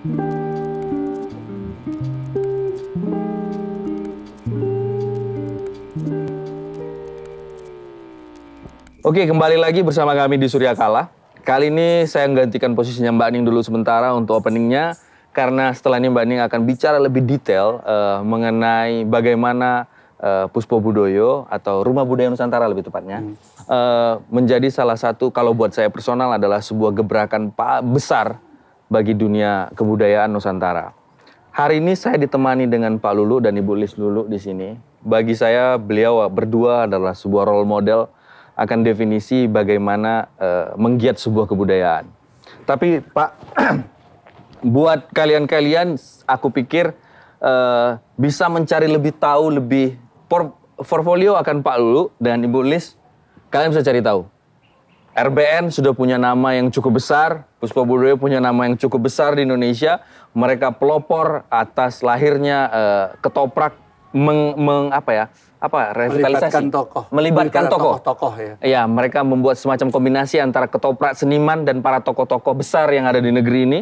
Oke, kembali lagi bersama kami di Surya Kala. Kali ini saya menggantikan posisinya Mbak Ning dulu sementara untuk openingnya. Karena setelah ini Mbak Ning akan bicara lebih detail uh, mengenai bagaimana uh, Puspo Budoyo atau Rumah Budaya Nusantara lebih tepatnya. Hmm. Uh, menjadi salah satu, kalau buat saya personal adalah sebuah gebrakan besar bagi dunia kebudayaan Nusantara. Hari ini saya ditemani dengan Pak Lulu dan Ibu Lis Lulu di sini. Bagi saya beliau berdua adalah sebuah role model akan definisi bagaimana e, menggiat sebuah kebudayaan. Tapi Pak, buat kalian-kalian aku pikir e, bisa mencari lebih tahu lebih portfolio akan Pak Lulu dan Ibu Lis, kalian bisa cari tahu RBN sudah punya nama yang cukup besar, Puspa Budaya punya nama yang cukup besar di Indonesia. Mereka pelopor atas lahirnya uh, ketoprak meng, meng apa ya? apa revitalisasi melibatkan tokoh melibatkan tokoh tokoh ya. Iya, mereka membuat semacam kombinasi antara ketoprak seniman dan para tokoh-tokoh besar yang ada di negeri ini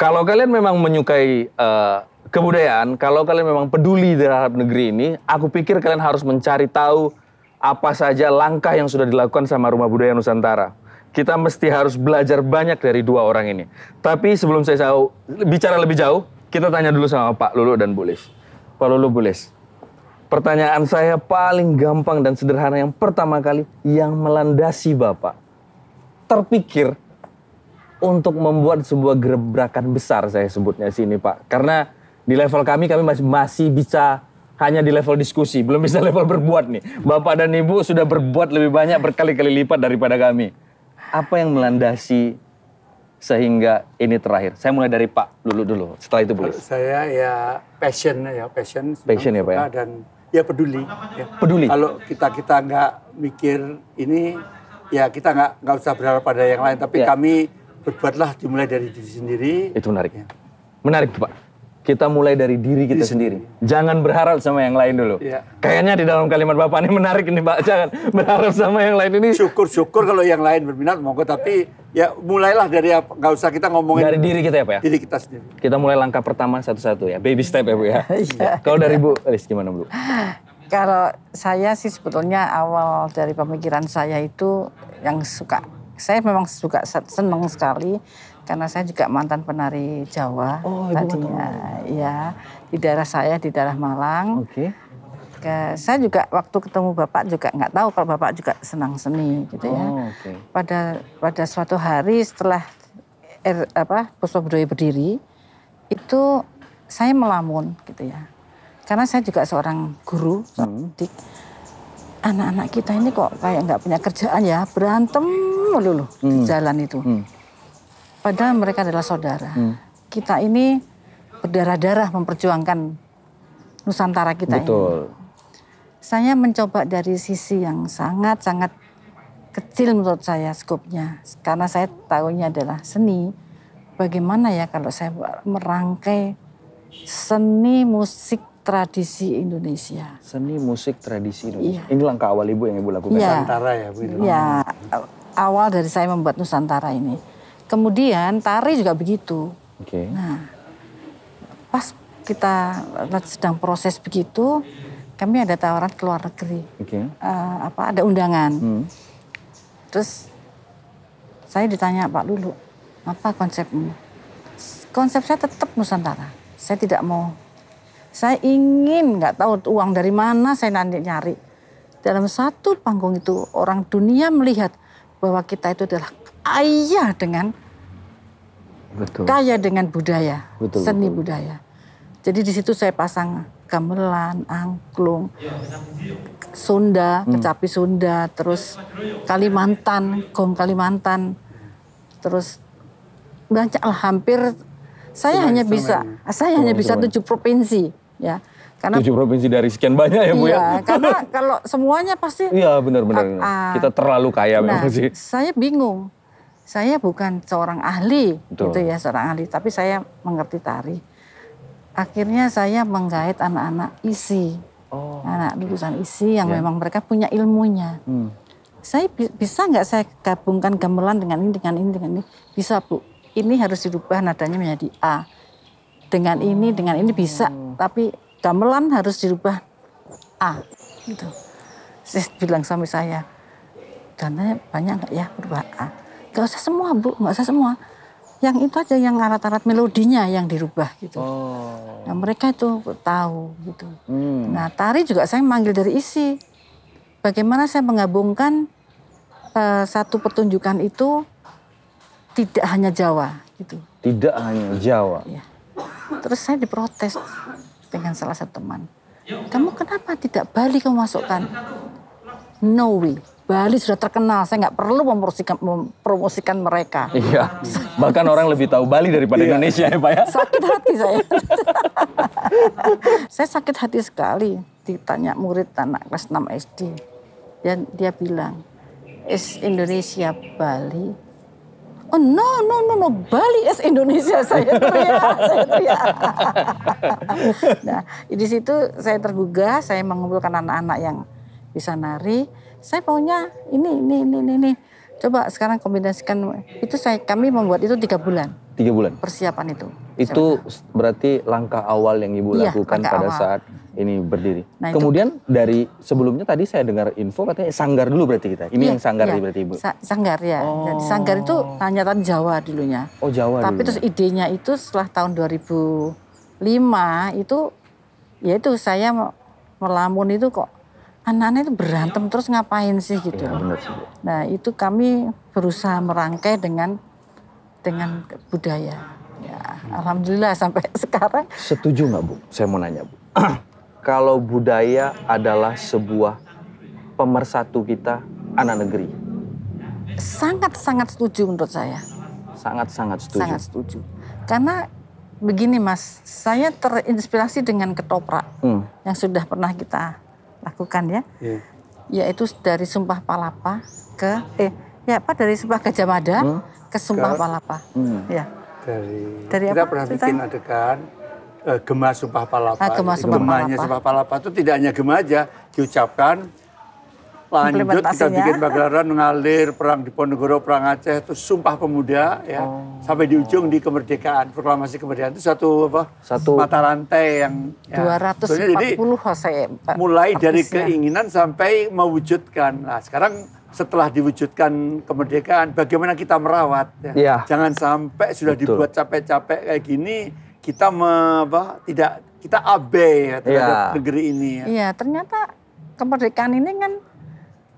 kalau kalian memang menyukai uh, kebudayaan kalau kalian memang peduli terhadap negeri ini aku pikir kalian harus mencari tahu apa saja langkah yang sudah dilakukan sama Rumah Budaya Nusantara. Kita mesti harus belajar banyak dari dua orang ini. Tapi sebelum saya tahu, bicara lebih jauh, kita tanya dulu sama Pak Lulu dan Bulis. Pak Lulu, Bulis, pertanyaan saya paling gampang dan sederhana yang pertama kali yang melandasi Bapak terpikir untuk membuat sebuah gerebrakan besar saya sebutnya sini Pak. Karena di level kami kami masih bisa hanya di level diskusi, belum bisa level berbuat nih. Bapak dan Ibu sudah berbuat lebih banyak berkali-kali lipat daripada kami. Apa yang melandasi sehingga ini terakhir? Saya mulai dari Pak Lulu dulu, setelah itu boleh. Saya ya passion ya, passion. Passion ya Pak ya? Dan ya peduli. Ya. Peduli? Kalau kita-kita nggak mikir ini, ya kita nggak nggak usah berharap pada yang lain. Tapi ya. kami berbuatlah dimulai dari diri sendiri. Itu menarik. Ya. Menarik Pak. Kita mulai dari diri kita sendiri. Jangan berharap sama yang lain dulu. Ya. Kayaknya di dalam kalimat Bapak ini menarik ini Pak. Jangan berharap sama yang lain ini. Syukur-syukur kalau yang lain berminat monggo tapi ya mulailah dari apa nggak usah kita ngomongin dari diri kita ya Pak ya. Diri kita sendiri. Kita mulai langkah pertama satu-satu ya. Baby step ya Bu ya. ya. Kalau dari Bu Elis gimana Bu? Kalau saya sih sebetulnya awal dari pemikiran saya itu yang suka saya memang suka senang sekali karena saya juga mantan penari Jawa oh, tadinya ya di daerah saya di daerah Malang. Oke. Okay. saya juga waktu ketemu bapak juga nggak tahu kalau bapak juga senang seni gitu ya. oh, ya. Okay. Pada pada suatu hari setelah er, apa Puspa Budaya berdiri itu saya melamun gitu ya. Karena saya juga seorang guru, hmm. anak-anak kita ini kok kayak nggak punya kerjaan ya berantem melulu hmm. di jalan itu. Hmm padahal mereka adalah saudara. Hmm. Kita ini berdarah-darah memperjuangkan Nusantara kita Betul. ini. Saya mencoba dari sisi yang sangat-sangat kecil menurut saya skopnya. Karena saya tahunya adalah seni. Bagaimana ya kalau saya merangkai seni musik tradisi Indonesia. Seni musik tradisi Indonesia. Iya. Ini langkah awal Ibu yang Ibu lakukan. Ya. Nusantara ya Bu. Iya. Awal dari saya membuat Nusantara ini Kemudian tari juga begitu. Okay. Nah, pas kita sedang proses begitu, kami ada tawaran ke luar negeri. Okay. Uh, eh, apa ada undangan. Hmm. Terus saya ditanya Pak Lulu, apa konsepmu? Konsep saya tetap Nusantara. Saya tidak mau. Saya ingin nggak tahu uang dari mana saya nanti nyari. Dalam satu panggung itu orang dunia melihat bahwa kita itu adalah kaya dengan Betul. kaya dengan budaya, betul, seni betul. budaya. Jadi di situ saya pasang gamelan, angklung, Sunda, hmm. kecapi Sunda, terus Kalimantan, gong Kalimantan, terus banyak lah hampir saya hanya bisa saya hanya bisa tujuh provinsi ya karena tujuh provinsi dari sekian banyak ya bu ya iya, karena kalau semuanya pasti iya benar-benar kita terlalu kaya nah, memang sih saya bingung saya bukan seorang ahli gitu Betul. gitu ya seorang ahli tapi saya mengerti tari akhirnya saya menggait anak-anak isi oh, anak okay. lulusan isi yang yeah. memang mereka punya ilmunya hmm. saya bisa nggak saya gabungkan gamelan dengan ini dengan ini dengan ini bisa bu ini harus dirubah nadanya menjadi a dengan ini dengan ini bisa hmm. tapi gamelan harus dirubah a gitu saya bilang suami saya karena banyak nggak ya berubah a Gak usah semua bu, gak usah semua. Yang itu aja yang arat-arat melodinya yang dirubah gitu. Oh. Nah mereka itu tahu gitu. Hmm. Nah tari juga saya manggil dari isi. Bagaimana saya menggabungkan uh, satu pertunjukan itu tidak hanya Jawa gitu. Tidak hanya Jawa. Ya. Terus saya diprotes dengan salah satu teman. Kamu kenapa tidak Bali kamu masukkan? No way. Bali sudah terkenal, saya nggak perlu mempromosikan, mempromosikan mereka. Iya, bahkan orang lebih tahu Bali daripada iya. Indonesia ya Pak ya. Sakit hati saya. saya sakit hati sekali ditanya murid anak kelas 6 SD. Dan dia bilang, is Indonesia Bali? Oh no, no, no, no, Bali is Indonesia, saya teriak, saya teriak. nah, di situ saya tergugah, saya mengumpulkan anak-anak yang bisa nari saya maunya ini ini ini ini, ini. coba sekarang kombinasikan itu saya kami membuat itu tiga bulan tiga bulan persiapan itu itu berarti langkah awal yang ibu iya, lakukan pada awal. saat ini berdiri nah, kemudian itu, dari sebelumnya tadi saya dengar info katanya sanggar dulu berarti kita ini iya, yang sanggar iya, berarti ibu sa sanggar ya oh. Jadi sanggar itu tanyatan Jawa dulunya oh Jawa tapi dulunya. terus idenya itu setelah tahun 2005 itu ya itu saya melamun itu kok anak-anak itu berantem terus ngapain sih iya, gitu. Ya, benar sih. Nah itu kami berusaha merangkai dengan dengan budaya. Ya, Alhamdulillah sampai sekarang. Setuju nggak Bu? Saya mau nanya Bu. Kalau budaya adalah sebuah pemersatu kita anak negeri. Sangat-sangat setuju menurut saya. Sangat-sangat setuju. Sangat setuju. Karena begini Mas, saya terinspirasi dengan ketoprak hmm. yang sudah pernah kita lakukan ya. Yeah. Yaitu dari Sumpah Palapa ke eh ya apa dari Sumpah Gajah Mada hmm? ke Sumpah ke, Palapa. Hmm. Ya. Dari, dari kita apa, pernah bikin adegan uh, eh, gemah Sumpah Palapa. Ah, Gema Sumpah Palapa. Sumpah Palapa itu tidak hanya gemah aja diucapkan lanjut kita bikin pagelaran mengalir perang di Diponegoro, perang Aceh, itu Sumpah Pemuda ya oh. sampai di ujung di kemerdekaan, proklamasi kemerdekaan itu satu apa? Satu mata rantai yang ya, 240 soalnya, jadi saya, Pak, mulai artisnya. dari keinginan sampai mewujudkan. Nah, sekarang setelah diwujudkan kemerdekaan, bagaimana kita merawat? Ya. ya. Jangan sampai sudah Betul. dibuat capek-capek kayak gini, kita me, apa, tidak kita abe ya terhadap ya. negeri ini. Ya. Iya, ya, ternyata kemerdekaan ini kan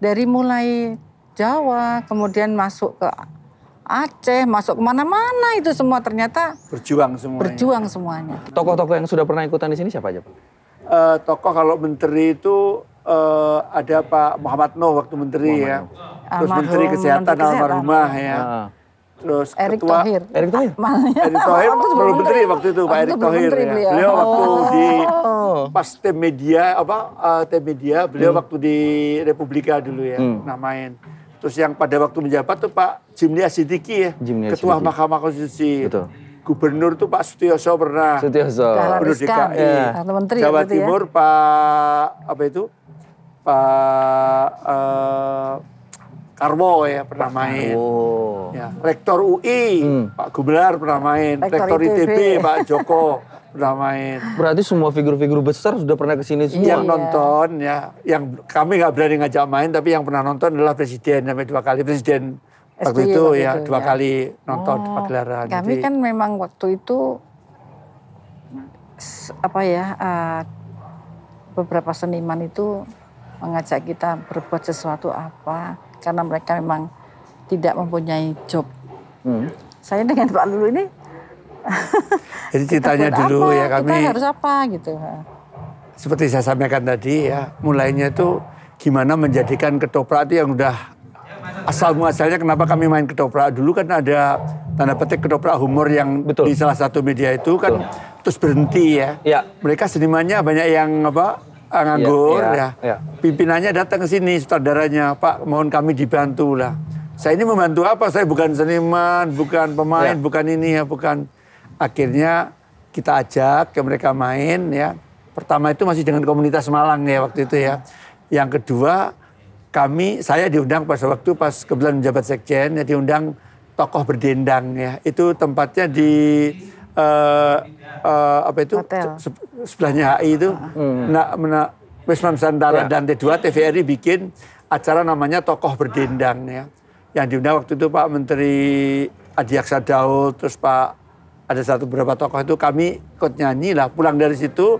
dari mulai Jawa, kemudian masuk ke Aceh, masuk kemana-mana itu semua ternyata berjuang semuanya. Berjuang semuanya. Tokoh-tokoh yang sudah pernah ikutan di sini siapa aja, Pak? Uh, tokoh kalau menteri itu uh, ada Pak Muhammad Noh waktu menteri ya. Muhammad ya. Noh. Terus Menteri Kesehatan almarhumah ya. Uh terus Erick ketua Thohir. Erick Thohir. Erick Thohir perlu menteri waktu itu Pak Erick Thohir. Ya. Beliau waktu oh. di pas tim media apa uh, eh, tim media beliau hmm. waktu di Republika dulu ya hmm. namain. Terus yang pada waktu menjabat tuh Pak Jimli Asidiki ya, Jimli Ketua Asidiki. Mahkamah Konstitusi. Betul. Gubernur tuh Pak Sutioso pernah. Sutioso. Gubernur DKI. Ya. Menteri Jawa ya, Timur ya? Pak apa itu? Pak uh, Karwo ya pernah Pak main. Karwo. Ya, Rektor UI hmm. Pak Gubernur pernah main, Rektor, Rektor ITB Pak Joko pernah main. Berarti semua figur-figur besar sudah pernah ke sini semua. Yang iya. nonton ya, yang kami nggak berani ngajak main tapi yang pernah nonton adalah presiden sampai dua kali presiden SBY waktu itu waktu ya itu, dua ya. kali nonton oh, pagelaran. Kami Jadi, kan memang waktu itu apa ya uh, beberapa seniman itu mengajak kita berbuat sesuatu apa karena mereka memang tidak mempunyai job. Hmm. Saya dengan Pak Lulu ini. Jadi ceritanya dulu apa, ya kami. Kita harus apa gitu. Seperti saya sampaikan tadi ya, mulainya itu gimana menjadikan ketoprak itu yang udah asal muasalnya kenapa kami main ketoprak dulu kan ada tanda petik ketoprak humor yang Betul. di salah satu media itu kan Betul. terus berhenti ya. ya. Mereka senimannya banyak yang apa Ah, nganggur iya, ya, ya. ya. Pimpinannya datang ke sini sutradaranya, Pak, mohon kami dibantu lah. Saya ini membantu apa? Saya bukan seniman, bukan pemain, ya. bukan ini ya, bukan. Akhirnya kita ajak ke mereka main ya. Pertama itu masih dengan komunitas Malang ya waktu itu ya. Yang kedua kami saya diundang pas waktu pas kebetulan menjabat sekjen ya diundang tokoh berdendang ya. Itu tempatnya di uh, uh, apa itu Se sebelahnya HI itu ah, ah. hmm. nah, Wisma Nusantara ya. dan T2 TVRI bikin acara namanya Tokoh Berdendang ya. Yang diundang waktu itu Pak Menteri Adiaksa Daud, terus Pak ada satu beberapa tokoh itu kami ikut nyanyi lah. Pulang dari situ,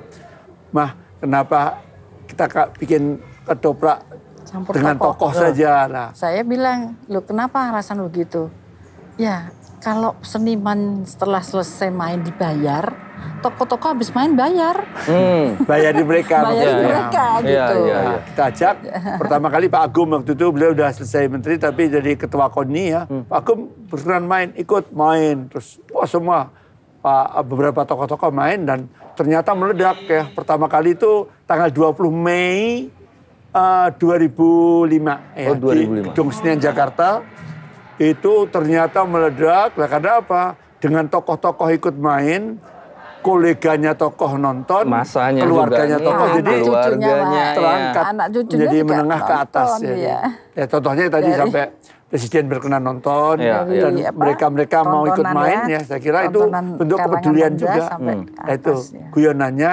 mah kenapa kita bikin ketoprak Campur dengan tokoh, tokoh saja lah. Saya bilang, lu kenapa alasan lu gitu? Ya kalau seniman setelah selesai main dibayar, toko-toko habis main bayar. Hmm, bayar di mereka. bayar di mereka ya. gitu. Ya, ya, ya. Kita ajak. Pertama kali Pak Agum waktu itu beliau udah selesai menteri tapi jadi ketua KONI ya. Hmm. Pak Agum berkenan main, ikut main. Terus wah semua Pak, beberapa toko-toko main dan ternyata meledak ya. Pertama kali itu tanggal 20 Mei uh, 2005 ya, oh, 2005. di Gedung Senian Jakarta itu ternyata meledak. Lah karena apa? Dengan tokoh-tokoh ikut main, koleganya tokoh nonton, Masanya keluarganya juga. tokoh, ya, jadi keluarganya terangkat, ya. anak jadi menengah nonton, ke atas ya. Iya. Ya, contohnya tadi dari, sampai presiden berkenan nonton ya, dan mereka-mereka ya, mau ikut main ya. ya, saya kira itu bentuk kepedulian juga. Hmm. Atas, itu ya. guyonannya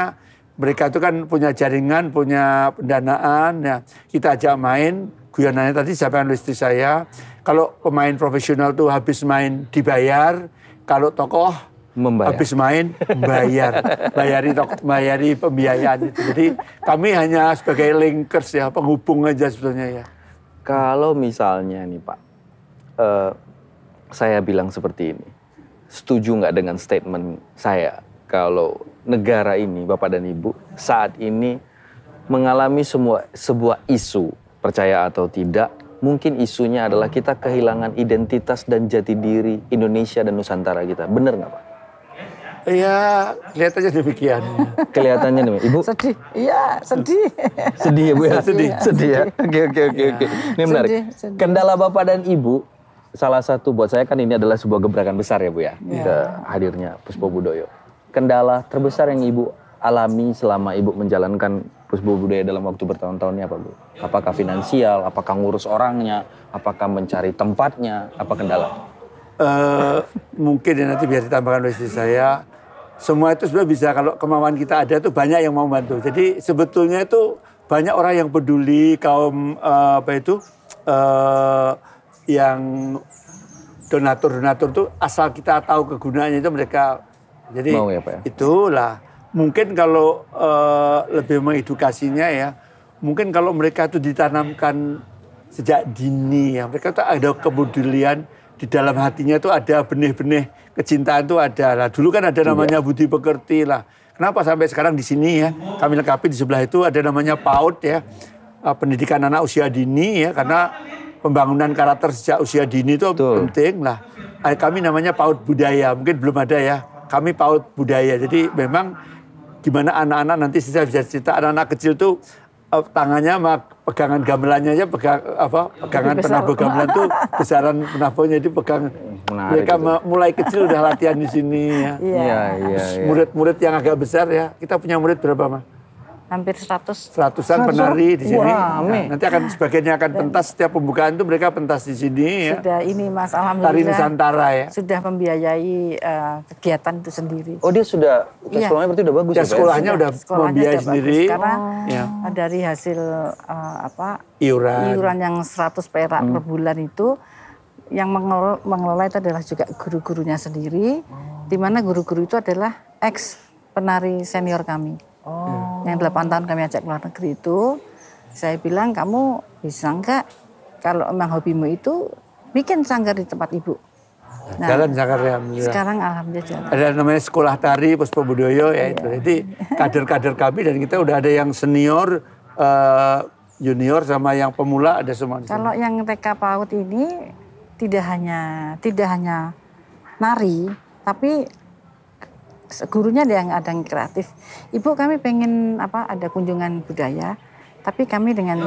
mereka itu kan punya jaringan, punya pendanaan ya. Kita ajak main, guyonannya tadi siapa yang listrik saya. Kalau pemain profesional tuh habis main dibayar, kalau tokoh membayar. habis main bayar, bayari tok, bayari pembiayaan itu. Jadi kami hanya sebagai linkers ya, penghubung aja sebetulnya ya. Kalau misalnya nih Pak, uh, saya bilang seperti ini, setuju nggak dengan statement saya kalau negara ini Bapak dan Ibu saat ini mengalami semua sebuah isu percaya atau tidak, mungkin isunya adalah kita kehilangan identitas dan jati diri Indonesia dan Nusantara kita. Bener nggak Pak? Iya, kelihatannya demikian. kelihatannya demikian. Ibu sedih. Iya, sedih. sedih ya, Bu ya. Sedih, sedih ya. ya? Oke, oke, oke, oke. Iya. Ini menarik. Sedih, sedih. Kendala Bapak dan Ibu salah satu buat saya kan ini adalah sebuah gebrakan besar ya Bu ya, ya. ke hadirnya Puspo Budoyo. Kendala terbesar yang Ibu alami selama Ibu menjalankan Terus budaya dalam waktu bertahun-tahunnya apa Bu? Apakah finansial, apakah ngurus orangnya, apakah mencari tempatnya, apa kendala? Uh, mungkin ya nanti biar ditambahkan oleh istri saya, semua itu sebenarnya bisa kalau kemauan kita ada tuh banyak yang mau bantu. Jadi sebetulnya itu banyak orang yang peduli kaum uh, apa itu uh, yang donatur-donatur tuh asal kita tahu kegunaannya itu mereka jadi Mau ya, Pak, ya? itulah mungkin kalau uh, lebih mengedukasinya ya, mungkin kalau mereka itu ditanamkan sejak dini ya, mereka itu ada kepedulian di dalam hatinya itu ada benih-benih kecintaan itu ada lah. Dulu kan ada iya. namanya budi pekerti lah. Kenapa sampai sekarang di sini ya? Kami lengkapi di sebelah itu ada namanya PAUD ya, eh, pendidikan anak usia dini ya, karena pembangunan karakter sejak usia dini itu Betul. penting lah. Eh, kami namanya PAUD budaya, mungkin belum ada ya. Kami PAUD budaya, jadi memang gimana anak-anak nanti saya bisa cerita anak-anak kecil tuh eh, tangannya sama pegangan gamelannya aja pegang apa pegangan penabur gamelan tuh besaran jadi pegang Menarik mereka itu. mulai kecil udah latihan di sini ya. Iya, iya, iya, iya. Murid-murid yang agak besar ya. Kita punya murid berapa, Mas? hampir 100 seratusan penari di sini. Wah, nah, nanti akan sebagiannya akan Dan pentas setiap pembukaan itu mereka pentas di sini ya. Sudah ini Mas alhamdulillah. Tari Nusantara ya. Sudah membiayai uh, kegiatan itu sendiri. Oh, dia sudah ya. sekolahnya berarti udah bagus ya, ya. Sekolahnya sudah, udah sekolahnya membiayai sendiri. Karena oh. Ya. Eh, dari hasil uh, apa? iuran. Iuran yang 100 perak hmm. per bulan itu yang mengelola, mengelola itu adalah juga guru-gurunya sendiri. Hmm. Di mana guru-guru itu adalah ex penari senior kami. Oh. Yang 8 tahun kami ajak ke luar negeri itu, saya bilang kamu bisa enggak kalau emang hobimu itu bikin sanggar di tempat ibu. Nah, jalan sanggar ya. Sekarang alhamdulillah jalan. Ada namanya sekolah tari Puspo Budoyo ya iya. itu. Jadi kader-kader kami dan kita udah ada yang senior uh, junior sama yang pemula ada semua. Kalau yang TK PAUD ini tidak hanya tidak hanya nari, tapi gurunya yang ada yang kreatif. Ibu kami pengen apa ada kunjungan budaya, tapi kami dengan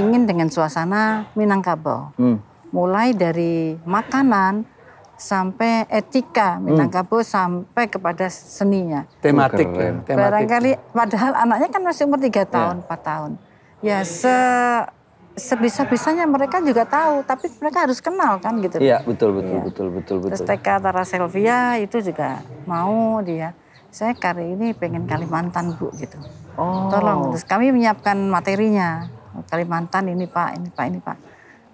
ingin dengan suasana Minangkabau. Hmm. Mulai dari makanan sampai etika hmm. Minangkabau hmm. sampai kepada seninya. Oh, tematik ya. Barangkali padahal anaknya kan masih umur 3 iya. tahun, ya. 4 tahun. Ya se sebisa-bisanya mereka juga tahu, tapi mereka harus kenal kan gitu. Iya betul betul iya. betul betul betul. Terus TK Tara Selvia itu juga mau dia. Saya kali ini pengen Kalimantan bu gitu. Oh. Tolong terus kami menyiapkan materinya Kalimantan ini pak ini pak ini pak.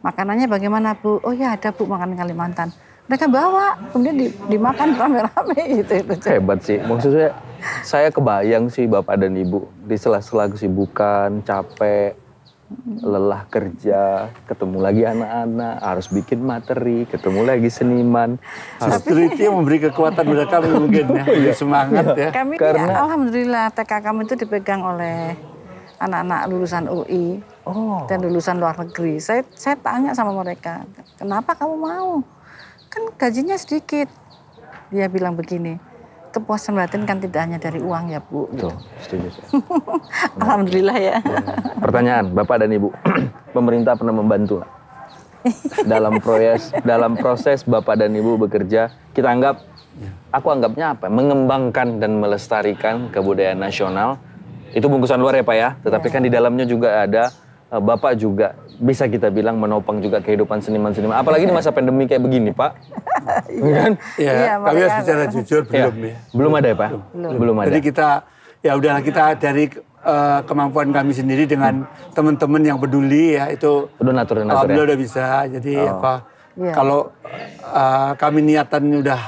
Makanannya bagaimana bu? Oh ya ada bu makan Kalimantan. Mereka bawa kemudian di, dimakan rame-rame gitu, itu. Hebat sih maksudnya saya kebayang sih bapak dan ibu di sela-sela kesibukan capek lelah kerja, ketemu lagi anak-anak, harus bikin materi, ketemu lagi seniman. Justru itu yang memberi kekuatan pada kami mungkin ya, ya. semangat iya. ya. Kami ya, Karena... ya, alhamdulillah TK kami itu dipegang oleh anak-anak lulusan UI oh. dan lulusan luar negeri. Saya saya tanya sama mereka, kenapa kamu mau? Kan gajinya sedikit. Dia bilang begini, kepuasan batin kan tidak hanya dari uang ya Bu. Gitu. Betul, setuju. Alhamdulillah ya. Iya. Pertanyaan Bapak dan Ibu, pemerintah pernah membantu gak? dalam proses dalam proses Bapak dan Ibu bekerja, kita anggap ya. aku anggapnya apa? Mengembangkan dan melestarikan kebudayaan nasional. Itu bungkusan luar ya Pak ya, tetapi ya. kan di dalamnya juga ada Eh, bapak juga bisa kita bilang menopang juga kehidupan seniman-seniman. Apalagi di masa pandemi kayak begini, Pak. Iya. kan? Ya, kami harus bicara jujur iya. belum ya. Belum, ada ya, Pak? Belum. ada. Jadi kita ya udahlah kita dari eh, kemampuan kami sendiri dengan teman-teman yang peduli ya itu donatur donatur. Ya? Alhamdulillah ya? udah bisa. Jadi oh. apa ya. kalau uh, kami niatan udah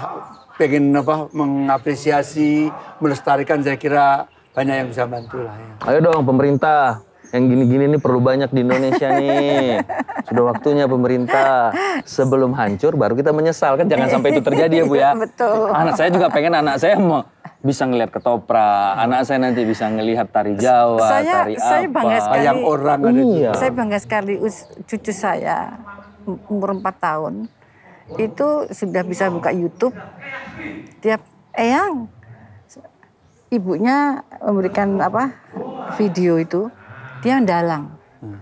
pengen apa mengapresiasi, melestarikan saya kira banyak yang bisa bantu lah ya. Ayo dong pemerintah yang gini-gini ini perlu banyak di Indonesia nih. Sudah waktunya pemerintah sebelum hancur baru kita menyesal kan jangan sampai itu terjadi ya Bu ya. Betul. Anak saya juga pengen anak saya mau bisa ngelihat ketoprak, anak saya nanti bisa ngelihat tari Jawa, saya, tari saya apa, bangga sekali, yang orang iya. Saya bangga sekali cucu saya umur 4 tahun itu sudah bisa buka YouTube tiap eyang ibunya memberikan apa video itu dia dalang. Hmm.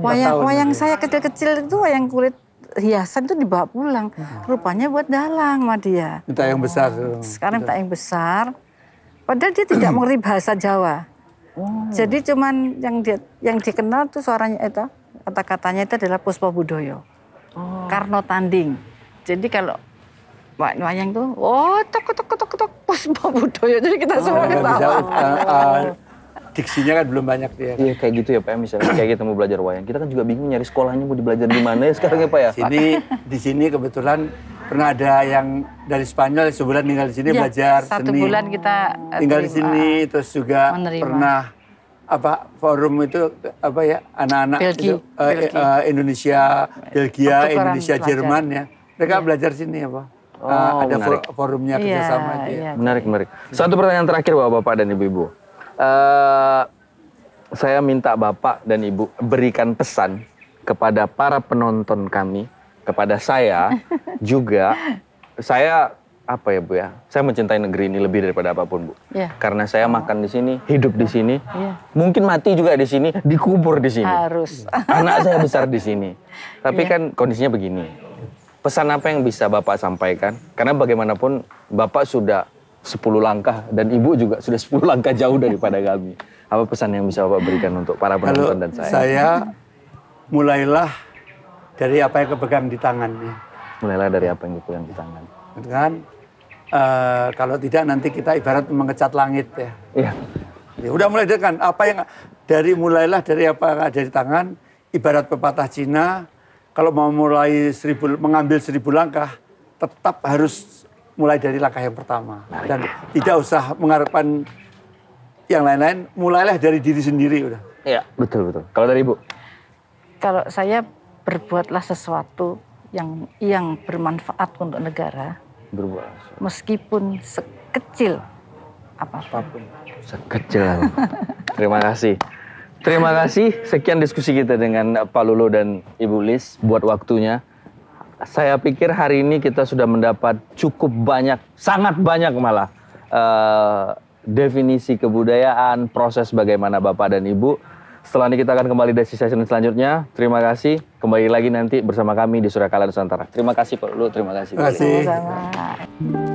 Wayang, wayang saya kecil-kecil itu wayang kulit hiasan itu dibawa pulang. Hmm. Rupanya buat dalang sama dia. Minta yang besar. Sekarang minta gitu. yang besar. Padahal dia tidak mengerti bahasa Jawa. Oh. Jadi cuman yang dia yang dikenal tuh suaranya itu kata-katanya itu adalah Puspa Budoyo. Oh. Karno Tanding. Jadi kalau wayang tuh, oh tok tok tok tok Puspa Budoyo. Jadi kita oh, semua ketawa. Bisa, uh, uh, diksinya kan belum banyak dia. Iya kayak gitu ya Pak ya, misalnya kayak kita gitu mau belajar wayang. Kita kan juga bingung nyari sekolahnya mau belajar di mana ya sekarang ya Pak ya. Sini di sini kebetulan pernah ada yang dari Spanyol sebulan tinggal di sini ya, belajar satu seni. bulan kita eh, tinggal di sini terus juga menerima. pernah apa forum itu apa ya anak-anak uh, uh, Indonesia Belgia Untuk Indonesia Jerman ya mereka ya. belajar sini ya pak oh, ada menarik. forumnya iya, kerjasama ya, dia. Ya. menarik menarik satu pertanyaan terakhir bapak bapak dan ibu ibu Eh, saya minta Bapak dan Ibu berikan pesan kepada para penonton kami, kepada saya juga. Saya apa ya Bu ya? Saya mencintai negeri ini lebih daripada apapun Bu. Yeah. Karena saya oh. makan di sini, hidup di iya. sini, yeah. mungkin mati juga di sini, dikubur di sini. Harus. Anak saya besar di sini. Tapi yeah. kan kondisinya begini. Pesan apa yang bisa Bapak sampaikan? Karena bagaimanapun Bapak sudah 10 langkah dan ibu juga sudah 10 langkah jauh daripada kami. Apa pesan yang bisa Bapak berikan untuk para penonton Halo, dan saya? Saya mulailah dari apa yang kepegang di tangannya. Mulailah dari apa yang kepegang di tangan. Kan uh, kalau tidak nanti kita ibarat mengecat langit ya. Iya. Ya udah mulai dengan apa yang dari mulailah dari apa yang ada di tangan ibarat pepatah Cina kalau mau mulai seribu mengambil seribu langkah tetap harus mulai dari langkah yang pertama dan tidak usah mengharapkan yang lain-lain, mulailah dari diri sendiri udah. Iya, betul betul. Kalau dari Ibu? Kalau saya berbuatlah sesuatu yang yang bermanfaat untuk negara. Berbuat. Meskipun sekecil apapun. apapun. Sekecil. Terima kasih. Terima kasih. Sekian diskusi kita dengan Pak Lulu dan Ibu Lis buat waktunya saya pikir hari ini kita sudah mendapat cukup banyak, sangat banyak malah uh, definisi kebudayaan, proses bagaimana Bapak dan Ibu. Setelah ini kita akan kembali dari sesi selanjutnya. Terima kasih. Kembali lagi nanti bersama kami di Surakala Nusantara. Terima kasih Pak Luhut. terima kasih. Terima kasih. Terima kasih.